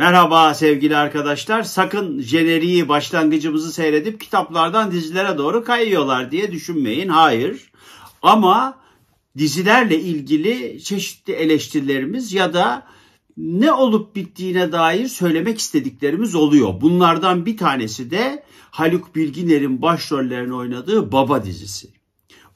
Merhaba sevgili arkadaşlar. Sakın jeneriği başlangıcımızı seyredip kitaplardan dizilere doğru kayıyorlar diye düşünmeyin. Hayır. Ama dizilerle ilgili çeşitli eleştirilerimiz ya da ne olup bittiğine dair söylemek istediklerimiz oluyor. Bunlardan bir tanesi de Haluk Bilginer'in başrollerini oynadığı Baba dizisi.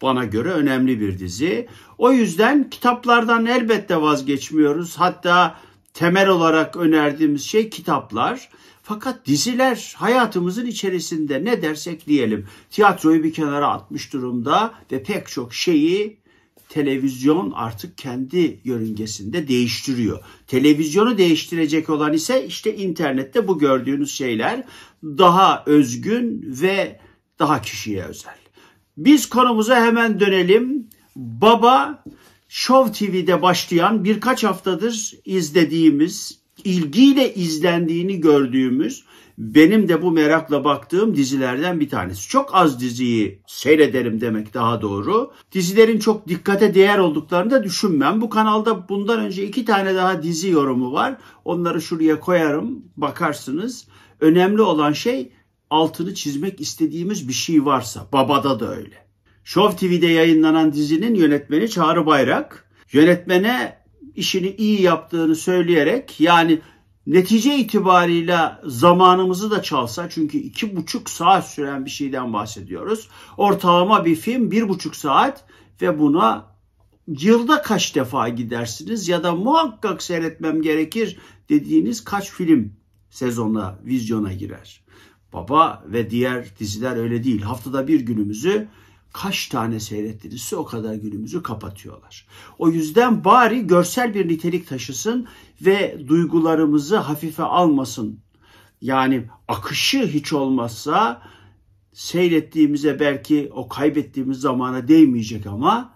Bana göre önemli bir dizi. O yüzden kitaplardan elbette vazgeçmiyoruz. Hatta temel olarak önerdiğimiz şey kitaplar. Fakat diziler hayatımızın içerisinde ne dersek diyelim tiyatroyu bir kenara atmış durumda ve pek çok şeyi televizyon artık kendi yörüngesinde değiştiriyor. Televizyonu değiştirecek olan ise işte internette bu gördüğünüz şeyler daha özgün ve daha kişiye özel. Biz konumuza hemen dönelim. Baba Show TV'de başlayan birkaç haftadır izlediğimiz, ilgiyle izlendiğini gördüğümüz benim de bu merakla baktığım dizilerden bir tanesi. Çok az diziyi seyrederim demek daha doğru. Dizilerin çok dikkate değer olduklarını da düşünmem. Bu kanalda bundan önce iki tane daha dizi yorumu var. Onları şuraya koyarım, bakarsınız. Önemli olan şey altını çizmek istediğimiz bir şey varsa. Babada da öyle. Show TV'de yayınlanan dizinin yönetmeni Çağrı Bayrak yönetmene işini iyi yaptığını söyleyerek yani netice itibarıyla zamanımızı da çalsa çünkü iki buçuk saat süren bir şeyden bahsediyoruz. Ortalama bir film bir buçuk saat ve buna yılda kaç defa gidersiniz ya da muhakkak seyretmem gerekir dediğiniz kaç film sezona, vizyona girer. Baba ve diğer diziler öyle değil. Haftada bir günümüzü kaç tane seyrettirirse o kadar günümüzü kapatıyorlar. O yüzden bari görsel bir nitelik taşısın ve duygularımızı hafife almasın. Yani akışı hiç olmazsa seyrettiğimize belki o kaybettiğimiz zamana değmeyecek ama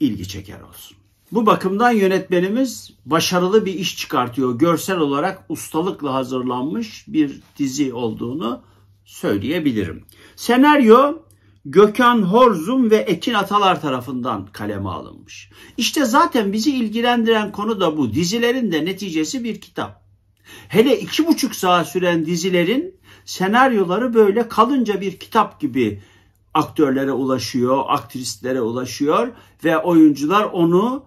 ilgi çeker olsun. Bu bakımdan yönetmenimiz başarılı bir iş çıkartıyor. Görsel olarak ustalıkla hazırlanmış bir dizi olduğunu söyleyebilirim. Senaryo Gökhan Horzum ve Ekin Atalar tarafından kaleme alınmış. İşte zaten bizi ilgilendiren konu da bu. Dizilerin de neticesi bir kitap. Hele iki buçuk saat süren dizilerin senaryoları böyle kalınca bir kitap gibi aktörlere ulaşıyor, aktrislere ulaşıyor ve oyuncular onu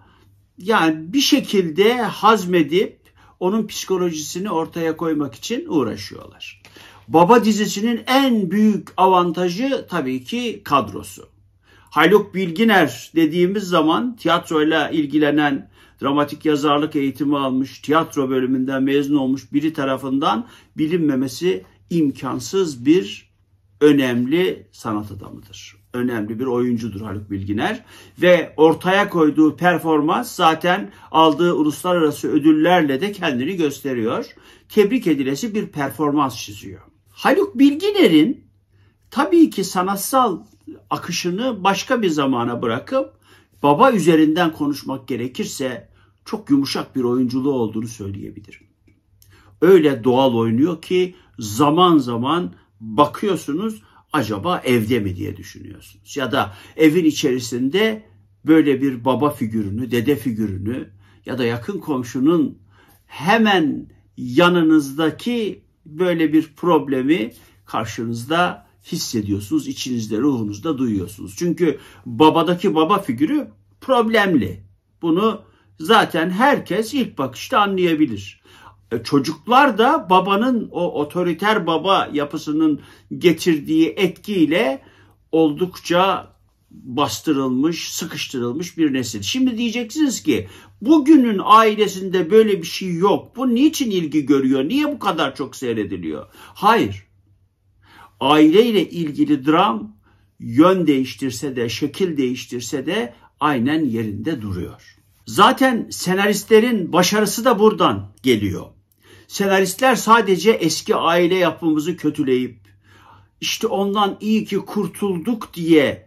yani bir şekilde hazmedip onun psikolojisini ortaya koymak için uğraşıyorlar. Baba dizisinin en büyük avantajı tabii ki kadrosu. Haluk Bilginer dediğimiz zaman tiyatroyla ilgilenen, dramatik yazarlık eğitimi almış, tiyatro bölümünden mezun olmuş biri tarafından bilinmemesi imkansız bir önemli sanat adamıdır. Önemli bir oyuncudur Haluk Bilginer ve ortaya koyduğu performans zaten aldığı uluslararası ödüllerle de kendini gösteriyor. Tebrik edilesi bir performans çiziyor. Haluk Bilginer'in tabii ki sanatsal akışını başka bir zamana bırakıp baba üzerinden konuşmak gerekirse çok yumuşak bir oyunculuğu olduğunu söyleyebilirim. Öyle doğal oynuyor ki zaman zaman bakıyorsunuz acaba evde mi diye düşünüyorsunuz. Ya da evin içerisinde böyle bir baba figürünü, dede figürünü ya da yakın komşunun hemen yanınızdaki böyle bir problemi karşınızda hissediyorsunuz, içinizde, ruhunuzda duyuyorsunuz. Çünkü babadaki baba figürü problemli. Bunu zaten herkes ilk bakışta anlayabilir. E, çocuklar da babanın o otoriter baba yapısının getirdiği etkiyle oldukça bastırılmış, sıkıştırılmış bir nesil. Şimdi diyeceksiniz ki bugünün ailesinde böyle bir şey yok. Bu niçin ilgi görüyor? Niye bu kadar çok seyrediliyor? Hayır. Aileyle ilgili dram yön değiştirse de, şekil değiştirse de aynen yerinde duruyor. Zaten senaristlerin başarısı da buradan geliyor. Senaristler sadece eski aile yapımızı kötüleyip işte ondan iyi ki kurtulduk diye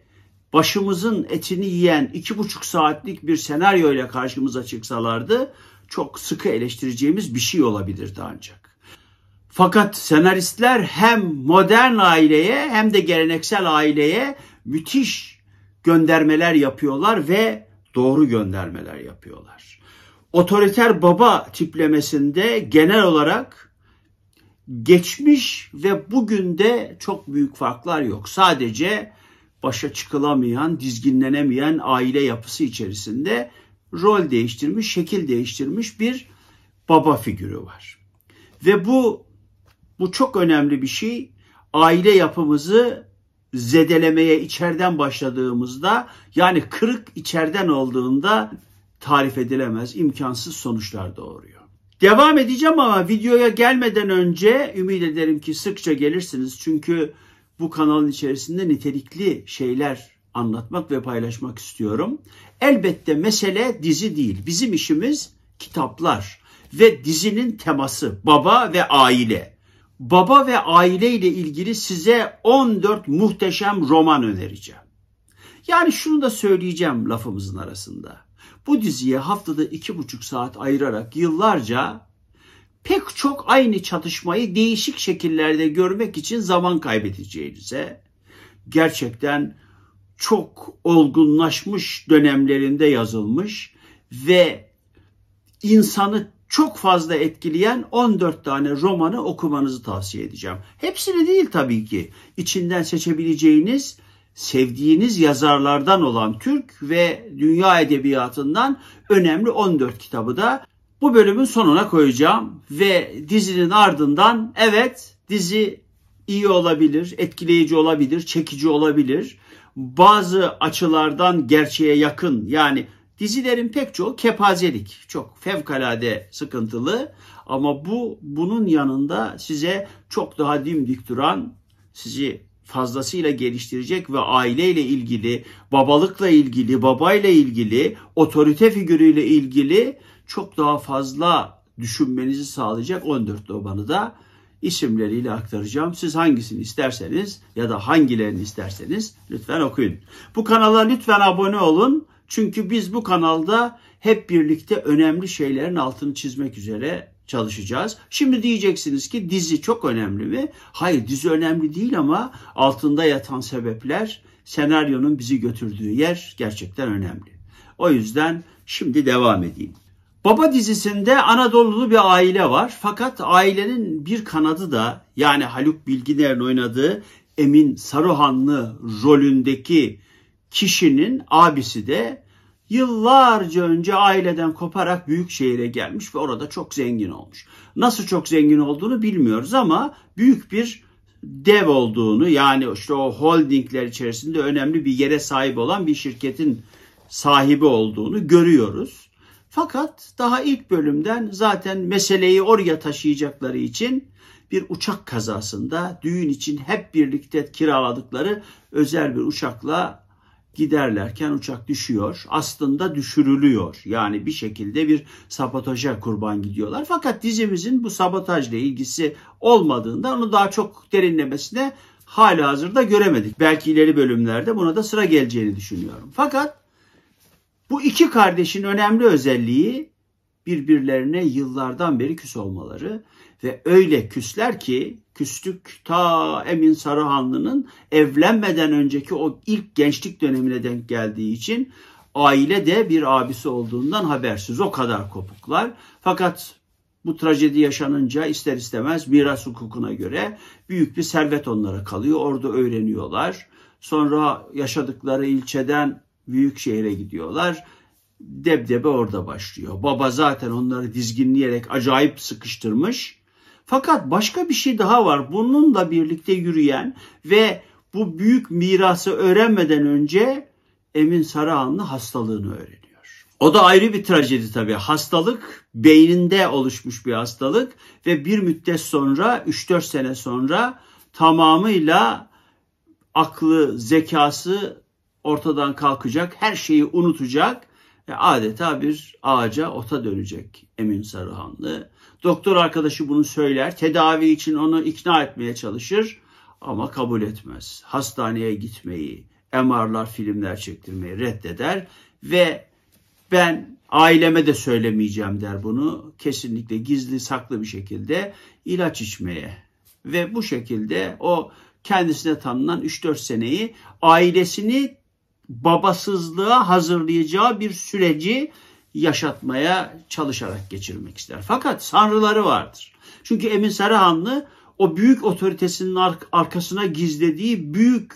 başımızın etini yiyen iki buçuk saatlik bir senaryo ile karşımıza çıksalardı çok sıkı eleştireceğimiz bir şey olabilirdi ancak. Fakat senaristler hem modern aileye hem de geleneksel aileye müthiş göndermeler yapıyorlar ve doğru göndermeler yapıyorlar. Otoriter baba tiplemesinde genel olarak geçmiş ve bugün de çok büyük farklar yok. Sadece başa çıkılamayan, dizginlenemeyen aile yapısı içerisinde rol değiştirmiş, şekil değiştirmiş bir baba figürü var. Ve bu bu çok önemli bir şey. Aile yapımızı zedelemeye içeriden başladığımızda yani kırık içeriden olduğunda tarif edilemez, imkansız sonuçlar doğuruyor. Devam edeceğim ama videoya gelmeden önce ümit ederim ki sıkça gelirsiniz. Çünkü bu kanalın içerisinde nitelikli şeyler anlatmak ve paylaşmak istiyorum. Elbette mesele dizi değil. Bizim işimiz kitaplar ve dizinin teması baba ve aile. Baba ve aile ile ilgili size 14 muhteşem roman önereceğim. Yani şunu da söyleyeceğim lafımızın arasında. Bu diziye haftada iki buçuk saat ayırarak yıllarca pek çok aynı çatışmayı değişik şekillerde görmek için zaman kaybedeceğinize gerçekten çok olgunlaşmış dönemlerinde yazılmış ve insanı çok fazla etkileyen 14 tane romanı okumanızı tavsiye edeceğim. Hepsini değil tabii ki. İçinden seçebileceğiniz sevdiğiniz yazarlardan olan Türk ve dünya edebiyatından önemli 14 kitabı da bu bölümün sonuna koyacağım ve dizinin ardından evet dizi iyi olabilir, etkileyici olabilir, çekici olabilir. Bazı açılardan gerçeğe yakın yani dizilerin pek çoğu kepazelik. Çok fevkalade sıkıntılı ama bu bunun yanında size çok daha dimdik duran, sizi fazlasıyla geliştirecek ve aileyle ilgili, babalıkla ilgili, babayla ilgili, otorite figürüyle ilgili çok daha fazla düşünmenizi sağlayacak 14 romanı da isimleriyle aktaracağım. Siz hangisini isterseniz ya da hangilerini isterseniz lütfen okuyun. Bu kanala lütfen abone olun. Çünkü biz bu kanalda hep birlikte önemli şeylerin altını çizmek üzere çalışacağız. Şimdi diyeceksiniz ki dizi çok önemli mi? Hayır dizi önemli değil ama altında yatan sebepler senaryonun bizi götürdüğü yer gerçekten önemli. O yüzden şimdi devam edeyim. Baba dizisinde Anadolu'lu bir aile var. Fakat ailenin bir kanadı da yani Haluk Bilginer'in oynadığı Emin Saruhanlı rolündeki kişinin abisi de yıllarca önce aileden koparak büyük şehire gelmiş ve orada çok zengin olmuş. Nasıl çok zengin olduğunu bilmiyoruz ama büyük bir dev olduğunu yani işte o holdingler içerisinde önemli bir yere sahip olan bir şirketin sahibi olduğunu görüyoruz. Fakat daha ilk bölümden zaten meseleyi oraya taşıyacakları için bir uçak kazasında düğün için hep birlikte kiraladıkları özel bir uçakla giderlerken uçak düşüyor. Aslında düşürülüyor. Yani bir şekilde bir sabotaja kurban gidiyorlar. Fakat dizimizin bu sabotajla ilgisi olmadığında onu daha çok derinlemesine hala hazırda göremedik. Belki ileri bölümlerde buna da sıra geleceğini düşünüyorum. Fakat bu iki kardeşin önemli özelliği birbirlerine yıllardan beri küs olmaları ve öyle küsler ki küslük ta Emin Sarıhanlı'nın evlenmeden önceki o ilk gençlik dönemine denk geldiği için aile de bir abisi olduğundan habersiz o kadar kopuklar. Fakat bu trajedi yaşanınca ister istemez miras hukukuna göre büyük bir servet onlara kalıyor. Orada öğreniyorlar. Sonra yaşadıkları ilçeden büyük şehre gidiyorlar. Debdebe orada başlıyor. Baba zaten onları dizginleyerek acayip sıkıştırmış. Fakat başka bir şey daha var. Bununla birlikte yürüyen ve bu büyük mirası öğrenmeden önce Emin Sarıhanlı hastalığını öğreniyor. O da ayrı bir trajedi tabii. Hastalık beyninde oluşmuş bir hastalık ve bir müddet sonra 3-4 sene sonra tamamıyla aklı, zekası ortadan kalkacak, her şeyi unutacak ve adeta bir ağaca ota dönecek Emin Sarıhanlı. Doktor arkadaşı bunu söyler, tedavi için onu ikna etmeye çalışır ama kabul etmez. Hastaneye gitmeyi, MR'lar, filmler çektirmeyi reddeder ve ben aileme de söylemeyeceğim der bunu. Kesinlikle gizli saklı bir şekilde ilaç içmeye ve bu şekilde o kendisine tanınan 3-4 seneyi ailesini babasızlığa hazırlayacağı bir süreci yaşatmaya çalışarak geçirmek ister. Fakat sanrıları vardır. Çünkü Emin Sarıhanlı o büyük otoritesinin arkasına gizlediği büyük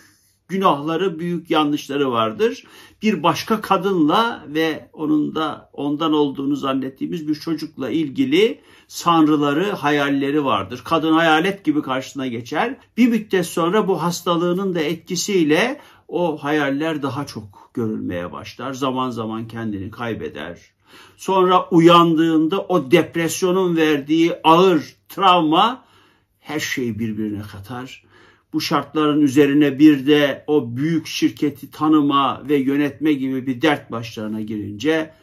günahları, büyük yanlışları vardır. Bir başka kadınla ve onun da ondan olduğunu zannettiğimiz bir çocukla ilgili sanrıları, hayalleri vardır. Kadın hayalet gibi karşısına geçer. Bir müddet sonra bu hastalığının da etkisiyle o hayaller daha çok görülmeye başlar. Zaman zaman kendini kaybeder. Sonra uyandığında o depresyonun verdiği ağır travma her şeyi birbirine katar. Bu şartların üzerine bir de o büyük şirketi tanıma ve yönetme gibi bir dert başlarına girince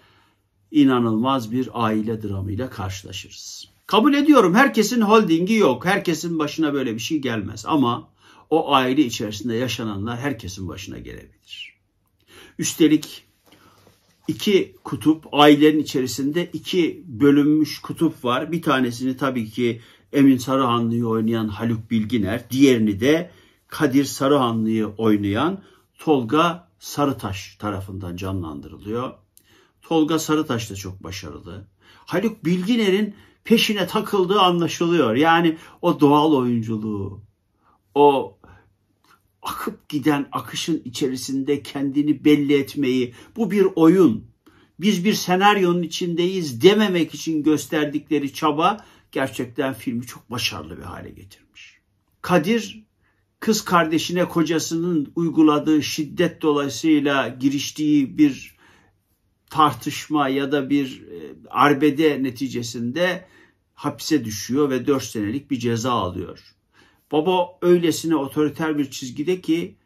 inanılmaz bir aile dramıyla karşılaşırız. Kabul ediyorum herkesin holdingi yok. Herkesin başına böyle bir şey gelmez ama o aile içerisinde yaşananlar herkesin başına gelebilir. Üstelik iki kutup, ailenin içerisinde iki bölünmüş kutup var. Bir tanesini tabii ki Emin Sarıhanlı'yı oynayan Haluk Bilginer, diğerini de Kadir Sarıhanlı'yı oynayan Tolga Sarıtaş tarafından canlandırılıyor. Tolga Sarıtaş da çok başarılı. Haluk Bilginer'in peşine takıldığı anlaşılıyor. Yani o doğal oyunculuğu, o akıp giden akışın içerisinde kendini belli etmeyi, bu bir oyun, biz bir senaryonun içindeyiz dememek için gösterdikleri çaba gerçekten filmi çok başarılı bir hale getirmiş. Kadir kız kardeşine kocasının uyguladığı şiddet dolayısıyla giriştiği bir tartışma ya da bir e, arbede neticesinde hapse düşüyor ve 4 senelik bir ceza alıyor. Baba öylesine otoriter bir çizgide ki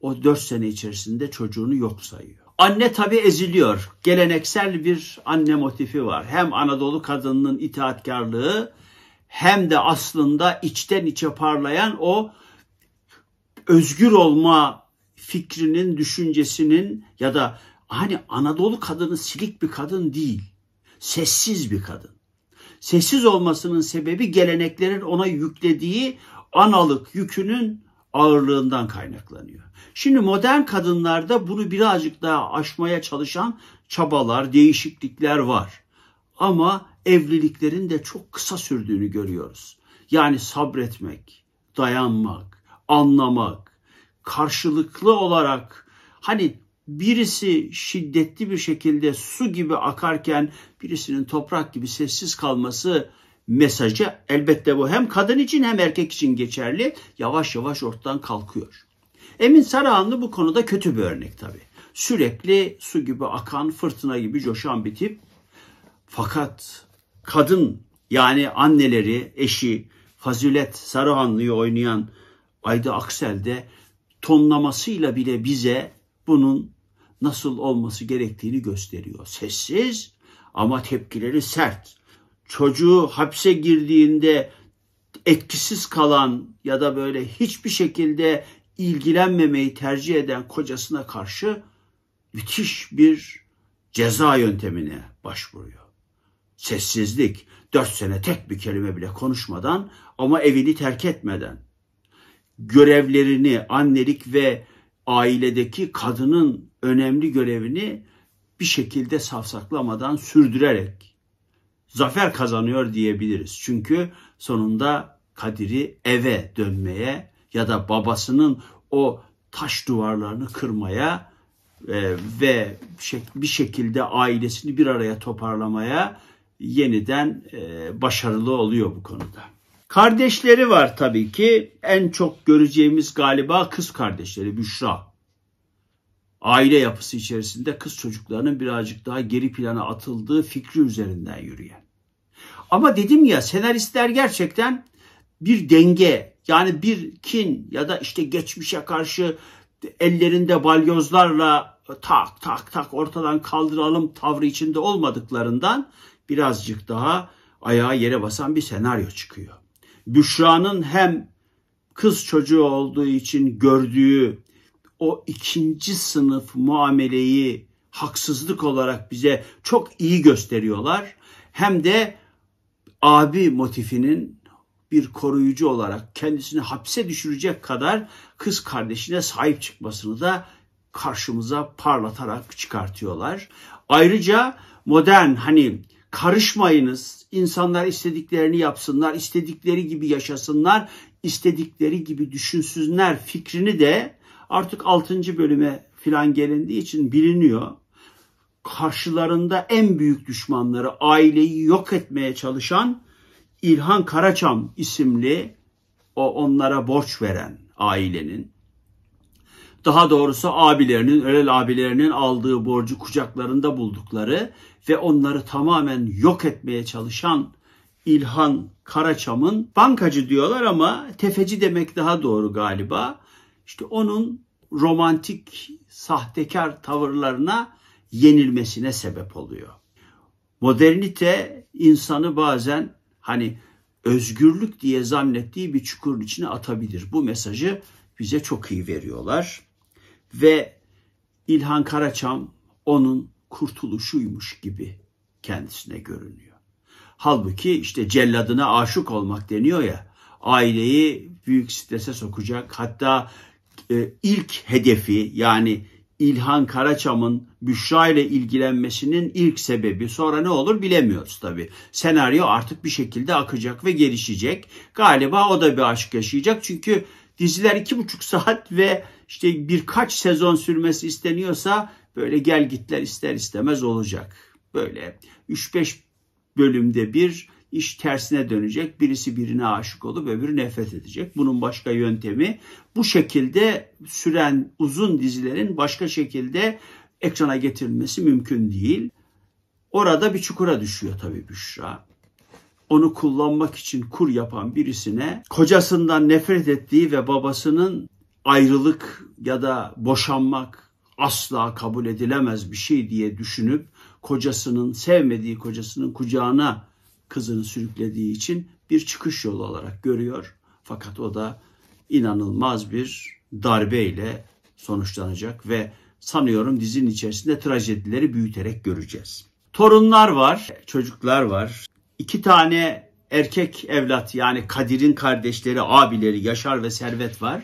o dört sene içerisinde çocuğunu yok sayıyor. Anne tabi eziliyor. Geleneksel bir anne motifi var. Hem Anadolu kadınının itaatkarlığı hem de aslında içten içe parlayan o özgür olma fikrinin, düşüncesinin ya da hani Anadolu kadını silik bir kadın değil. Sessiz bir kadın. Sessiz olmasının sebebi geleneklerin ona yüklediği analık yükünün ağırlığından kaynaklanıyor. Şimdi modern kadınlarda bunu birazcık daha aşmaya çalışan çabalar, değişiklikler var. Ama evliliklerin de çok kısa sürdüğünü görüyoruz. Yani sabretmek, dayanmak, anlamak, karşılıklı olarak hani birisi şiddetli bir şekilde su gibi akarken birisinin toprak gibi sessiz kalması mesajı elbette bu hem kadın için hem erkek için geçerli yavaş yavaş ortadan kalkıyor. Emin Sarıhanlı bu konuda kötü bir örnek tabii. Sürekli su gibi akan, fırtına gibi coşan bir tip. Fakat kadın yani anneleri, eşi, Fazilet Sarıhanlı'yı oynayan Ayda Aksel de tonlamasıyla bile bize bunun nasıl olması gerektiğini gösteriyor. Sessiz ama tepkileri sert çocuğu hapse girdiğinde etkisiz kalan ya da böyle hiçbir şekilde ilgilenmemeyi tercih eden kocasına karşı müthiş bir ceza yöntemine başvuruyor. Sessizlik, dört sene tek bir kelime bile konuşmadan ama evini terk etmeden, görevlerini, annelik ve ailedeki kadının önemli görevini bir şekilde safsaklamadan sürdürerek zafer kazanıyor diyebiliriz. Çünkü sonunda Kadir'i eve dönmeye ya da babasının o taş duvarlarını kırmaya e, ve bir şekilde ailesini bir araya toparlamaya yeniden e, başarılı oluyor bu konuda. Kardeşleri var tabii ki. En çok göreceğimiz galiba kız kardeşleri Büşra aile yapısı içerisinde kız çocuklarının birazcık daha geri plana atıldığı fikri üzerinden yürüyen. Ama dedim ya senaristler gerçekten bir denge yani bir kin ya da işte geçmişe karşı ellerinde balyozlarla tak tak tak ortadan kaldıralım tavrı içinde olmadıklarından birazcık daha ayağa yere basan bir senaryo çıkıyor. Büşra'nın hem kız çocuğu olduğu için gördüğü o ikinci sınıf muameleyi haksızlık olarak bize çok iyi gösteriyorlar. Hem de abi motifinin bir koruyucu olarak kendisini hapse düşürecek kadar kız kardeşine sahip çıkmasını da karşımıza parlatarak çıkartıyorlar. Ayrıca modern hani karışmayınız, insanlar istediklerini yapsınlar, istedikleri gibi yaşasınlar, istedikleri gibi düşünsünler fikrini de Artık 6. bölüme filan gelindiği için biliniyor. Karşılarında en büyük düşmanları aileyi yok etmeye çalışan İlhan Karaçam isimli o onlara borç veren ailenin daha doğrusu abilerinin, Ölel abilerinin aldığı borcu kucaklarında buldukları ve onları tamamen yok etmeye çalışan İlhan Karaçam'ın bankacı diyorlar ama tefeci demek daha doğru galiba işte onun romantik sahtekar tavırlarına yenilmesine sebep oluyor. Modernite insanı bazen hani özgürlük diye zannettiği bir çukurun içine atabilir. Bu mesajı bize çok iyi veriyorlar. Ve İlhan Karaçam onun kurtuluşuymuş gibi kendisine görünüyor. Halbuki işte celladına aşık olmak deniyor ya, aileyi büyük strese sokacak, hatta e, ilk hedefi yani İlhan Karaçam'ın Büşra ile ilgilenmesinin ilk sebebi sonra ne olur bilemiyoruz tabi. Senaryo artık bir şekilde akacak ve gelişecek. Galiba o da bir aşk yaşayacak çünkü diziler iki buçuk saat ve işte birkaç sezon sürmesi isteniyorsa böyle gel gitler ister istemez olacak. Böyle 3-5 bölümde bir iş tersine dönecek. Birisi birine aşık olup öbürü nefret edecek. Bunun başka yöntemi bu şekilde süren uzun dizilerin başka şekilde ekrana getirilmesi mümkün değil. Orada bir çukura düşüyor tabii Büşra. Onu kullanmak için kur yapan birisine kocasından nefret ettiği ve babasının ayrılık ya da boşanmak asla kabul edilemez bir şey diye düşünüp kocasının sevmediği kocasının kucağına kızını sürüklediği için bir çıkış yolu olarak görüyor. Fakat o da inanılmaz bir darbeyle sonuçlanacak ve sanıyorum dizinin içerisinde trajedileri büyüterek göreceğiz. Torunlar var, çocuklar var. İki tane erkek evlat yani Kadir'in kardeşleri, abileri Yaşar ve Servet var.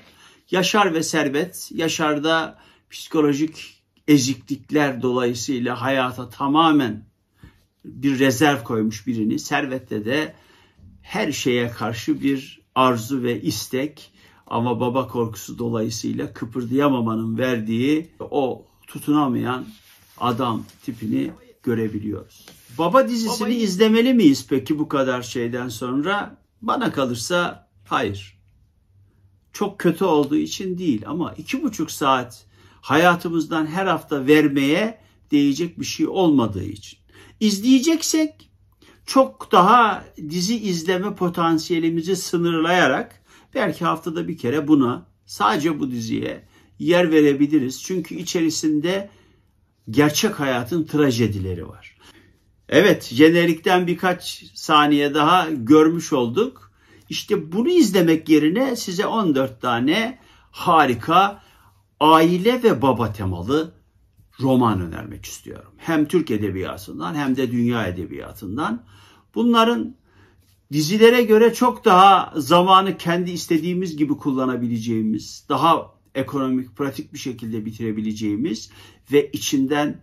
Yaşar ve Servet, Yaşar'da psikolojik eziklikler dolayısıyla hayata tamamen bir rezerv koymuş birini. Servette de her şeye karşı bir arzu ve istek ama baba korkusu dolayısıyla kıpırdayamamanın verdiği o tutunamayan adam tipini görebiliyoruz. Baba dizisini Babayı... izlemeli miyiz peki bu kadar şeyden sonra? Bana kalırsa hayır. Çok kötü olduğu için değil ama iki buçuk saat hayatımızdan her hafta vermeye değecek bir şey olmadığı için. İzleyeceksek çok daha dizi izleme potansiyelimizi sınırlayarak belki haftada bir kere buna sadece bu diziye yer verebiliriz. Çünkü içerisinde gerçek hayatın trajedileri var. Evet, jenerikten birkaç saniye daha görmüş olduk. İşte bunu izlemek yerine size 14 tane harika aile ve baba temalı roman önermek istiyorum. Hem Türk edebiyatından hem de dünya edebiyatından. Bunların dizilere göre çok daha zamanı kendi istediğimiz gibi kullanabileceğimiz, daha ekonomik, pratik bir şekilde bitirebileceğimiz ve içinden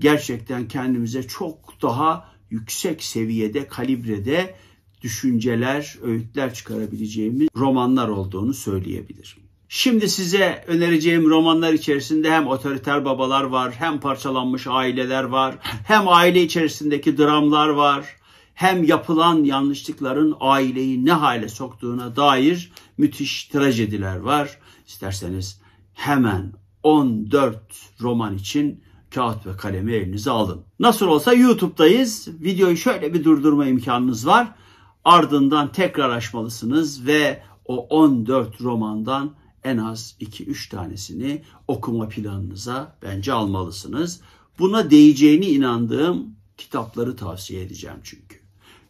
gerçekten kendimize çok daha yüksek seviyede, kalibrede düşünceler, öğütler çıkarabileceğimiz romanlar olduğunu söyleyebilirim. Şimdi size önereceğim romanlar içerisinde hem otoriter babalar var, hem parçalanmış aileler var, hem aile içerisindeki dramlar var, hem yapılan yanlışlıkların aileyi ne hale soktuğuna dair müthiş trajediler var. İsterseniz hemen 14 roman için kağıt ve kalemi elinize alın. Nasıl olsa YouTube'dayız. Videoyu şöyle bir durdurma imkanınız var. Ardından tekrar açmalısınız ve o 14 romandan en az 2-3 tanesini okuma planınıza bence almalısınız. Buna değeceğini inandığım kitapları tavsiye edeceğim çünkü.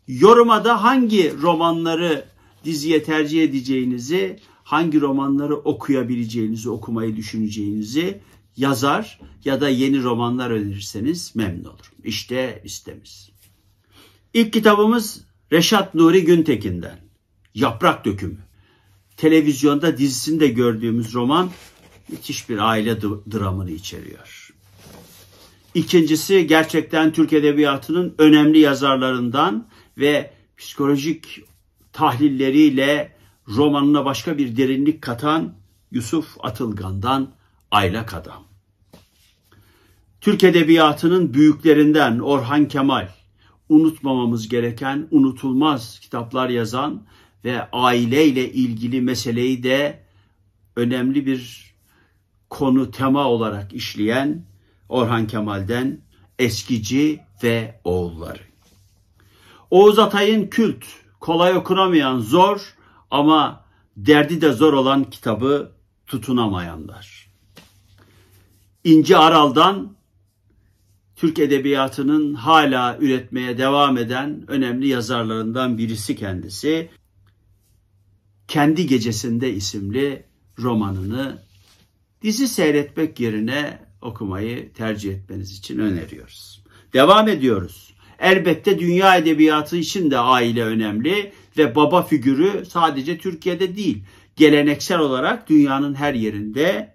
Yoruma da hangi romanları diziye tercih edeceğinizi, hangi romanları okuyabileceğinizi, okumayı düşüneceğinizi yazar ya da yeni romanlar önerirseniz memnun olurum. İşte istemiz. İlk kitabımız Reşat Nuri Güntekin'den. Yaprak Dökümü televizyonda dizisinde gördüğümüz roman müthiş bir aile dramını içeriyor. İkincisi gerçekten Türk Edebiyatı'nın önemli yazarlarından ve psikolojik tahlilleriyle romanına başka bir derinlik katan Yusuf Atılgan'dan Aylak Adam. Türk Edebiyatı'nın büyüklerinden Orhan Kemal, unutmamamız gereken unutulmaz kitaplar yazan ve aileyle ilgili meseleyi de önemli bir konu tema olarak işleyen Orhan Kemal'den Eskici ve Oğulları. Oğuz Atay'ın kült, kolay okunamayan zor ama derdi de zor olan kitabı tutunamayanlar. İnci Aral'dan Türk edebiyatının hala üretmeye devam eden önemli yazarlarından birisi kendisi. Kendi Gecesinde isimli romanını dizi seyretmek yerine okumayı tercih etmeniz için öneriyoruz. Devam ediyoruz. Elbette dünya edebiyatı için de aile önemli ve baba figürü sadece Türkiye'de değil, geleneksel olarak dünyanın her yerinde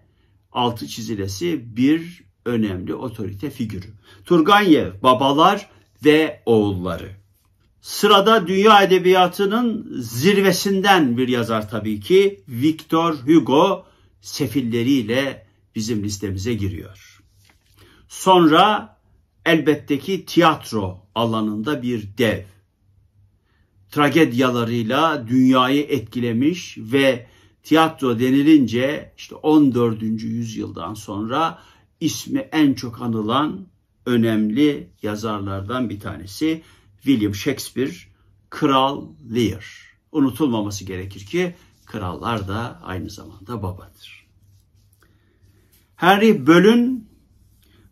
altı çizilesi bir önemli otorite figürü. Turgenev babalar ve oğulları. Sırada dünya edebiyatının zirvesinden bir yazar tabii ki Victor Hugo sefilleriyle bizim listemize giriyor. Sonra elbette ki tiyatro alanında bir dev. Tragedyalarıyla dünyayı etkilemiş ve tiyatro denilince işte 14. yüzyıldan sonra ismi en çok anılan önemli yazarlardan bir tanesi. William Shakespeare, Kral Lear. Unutulmaması gerekir ki krallar da aynı zamanda babadır. Henry Böll'ün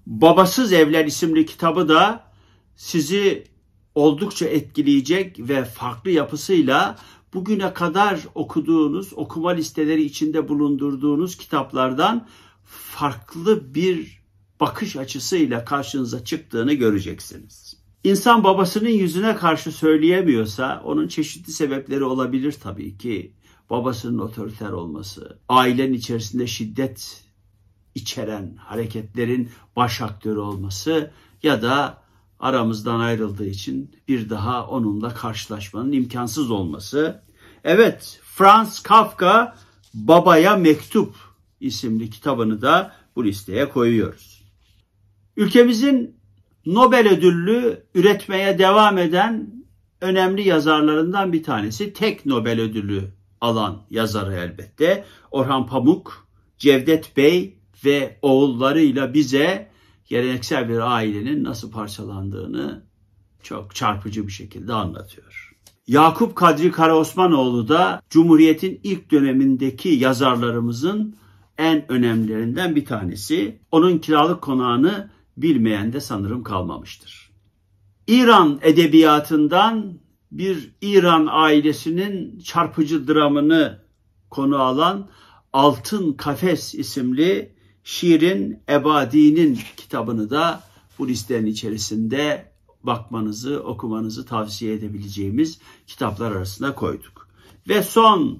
Babasız Evler isimli kitabı da sizi oldukça etkileyecek ve farklı yapısıyla bugüne kadar okuduğunuz, okuma listeleri içinde bulundurduğunuz kitaplardan farklı bir bakış açısıyla karşınıza çıktığını göreceksiniz. İnsan babasının yüzüne karşı söyleyemiyorsa onun çeşitli sebepleri olabilir tabii ki. Babasının otoriter olması, ailen içerisinde şiddet içeren hareketlerin baş aktörü olması ya da aramızdan ayrıldığı için bir daha onunla karşılaşmanın imkansız olması. Evet, Franz Kafka Babaya Mektup isimli kitabını da bu listeye koyuyoruz. Ülkemizin Nobel ödüllü üretmeye devam eden önemli yazarlarından bir tanesi. Tek Nobel ödülü alan yazarı elbette. Orhan Pamuk, Cevdet Bey ve oğullarıyla bize geleneksel bir ailenin nasıl parçalandığını çok çarpıcı bir şekilde anlatıyor. Yakup Kadri Karaosmanoğlu da Cumhuriyet'in ilk dönemindeki yazarlarımızın en önemlilerinden bir tanesi. Onun kiralık konağını bilmeyen de sanırım kalmamıştır. İran edebiyatından bir İran ailesinin çarpıcı dramını konu alan Altın Kafes isimli şiirin Ebadi'nin kitabını da bu listenin içerisinde bakmanızı, okumanızı tavsiye edebileceğimiz kitaplar arasında koyduk. Ve son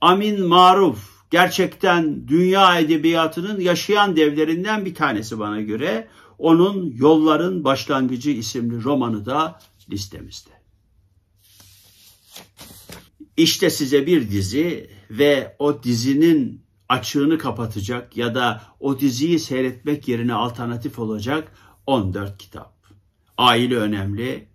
Amin Maruf gerçekten dünya edebiyatının yaşayan devlerinden bir tanesi bana göre. Onun Yolların Başlangıcı isimli romanı da listemizde. İşte size bir dizi ve o dizinin açığını kapatacak ya da o diziyi seyretmek yerine alternatif olacak 14 kitap. Aile önemli,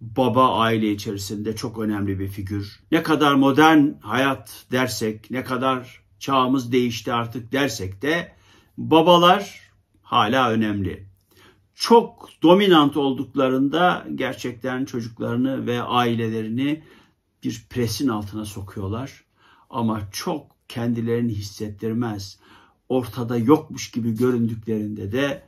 baba aile içerisinde çok önemli bir figür. Ne kadar modern hayat dersek, ne kadar çağımız değişti artık dersek de babalar hala önemli çok dominant olduklarında gerçekten çocuklarını ve ailelerini bir presin altına sokuyorlar. Ama çok kendilerini hissettirmez. Ortada yokmuş gibi göründüklerinde de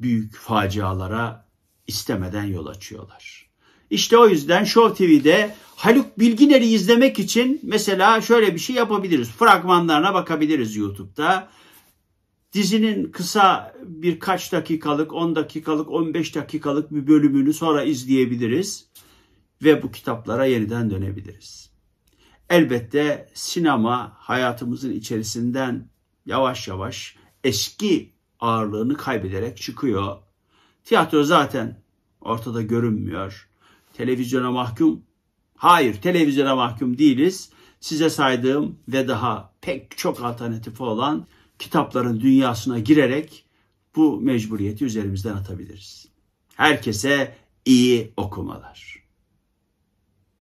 büyük facialara istemeden yol açıyorlar. İşte o yüzden Show TV'de Haluk Bilginer'i izlemek için mesela şöyle bir şey yapabiliriz. Fragmanlarına bakabiliriz YouTube'da. Dizinin kısa birkaç dakikalık, 10 dakikalık, 15 dakikalık bir bölümünü sonra izleyebiliriz ve bu kitaplara yeniden dönebiliriz. Elbette sinema hayatımızın içerisinden yavaş yavaş eski ağırlığını kaybederek çıkıyor. Tiyatro zaten ortada görünmüyor. Televizyona mahkum? Hayır, televizyona mahkum değiliz. Size saydığım ve daha pek çok alternatifi olan kitapların dünyasına girerek bu mecburiyeti üzerimizden atabiliriz. Herkese iyi okumalar.